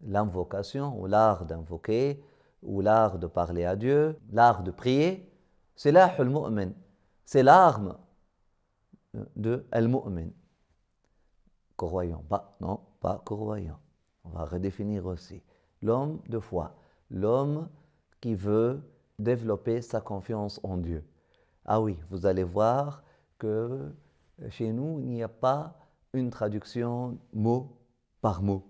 L'invocation ou l'art d'invoquer ou l'art de parler à Dieu, l'art de prier, c'est al-mu'min. C'est l'arme de al-mu'min. Croyant, pas, non, pas croyant. On va redéfinir aussi. L'homme de foi, l'homme qui veut développer sa confiance en Dieu. Ah oui, vous allez voir que chez nous, il n'y a pas une traduction mot par mots.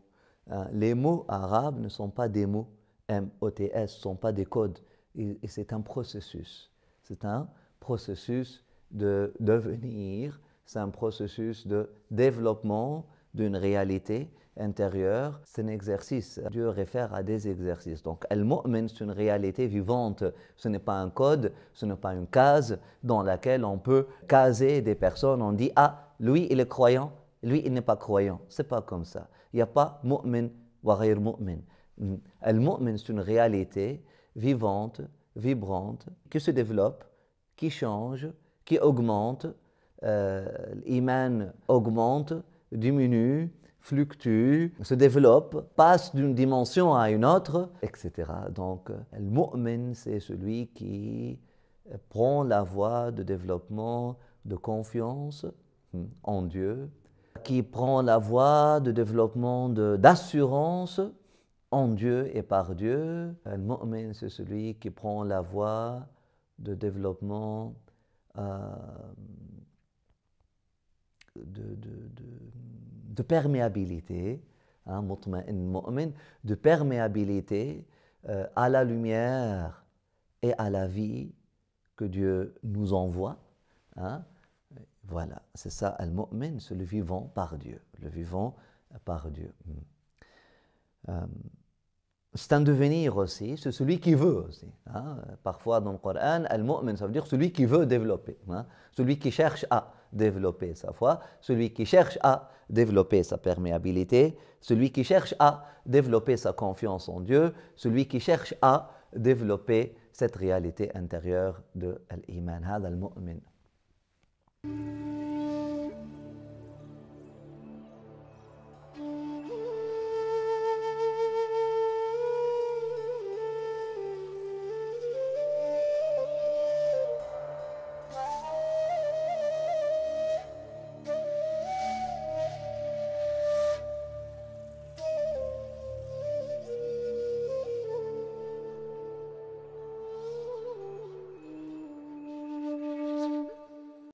Hein, les mots arabes ne sont pas des mots M-O-T-S, ne sont pas des codes. Et, c'est un processus. C'est un processus de devenir, c'est un processus de développement d'une réalité intérieure. C'est un exercice. Dieu réfère à des exercices. Donc, Al-Mu'min, c'est une réalité vivante. Ce n'est pas un code, ce n'est pas une case dans laquelle on peut caser des personnes. On dit, ah, lui, il est croyant, lui, il n'est pas croyant. C'est pas comme ça. Il n'y a pas mu'min wa ghayr mu'min. Le mu'min, c'est une réalité vivante, vibrante, qui se développe, qui change, qui augmente. Euh, L'iman augmente, diminue, fluctue, se développe, passe d'une dimension à une autre, etc. Donc, euh, le mu'min, c'est celui qui euh, prend la voie de développement, de confiance hmm, en Dieu, qui prend la voie de développement d'assurance en Dieu et par Dieu. Al-Mu'min, c'est celui qui prend la voie de développement euh, de, perméabilité, hein, de perméabilité euh, à la lumière et à la vie que Dieu nous envoie. Hein. Voilà, c'est ça, al-mu'min, c'est le vivant par Dieu, le vivant par Dieu. Hmm. Euh, c'est un devenir aussi, c'est celui qui veut aussi. Hein. Parfois dans le Coran, al-mu'min, ça veut dire celui qui veut développer, hein. celui qui cherche à développer sa foi, celui qui cherche à développer sa perméabilité, celui qui cherche à développer sa confiance en Dieu, celui qui cherche à développer cette réalité intérieure de l'iman, al-mu'min. Thank you.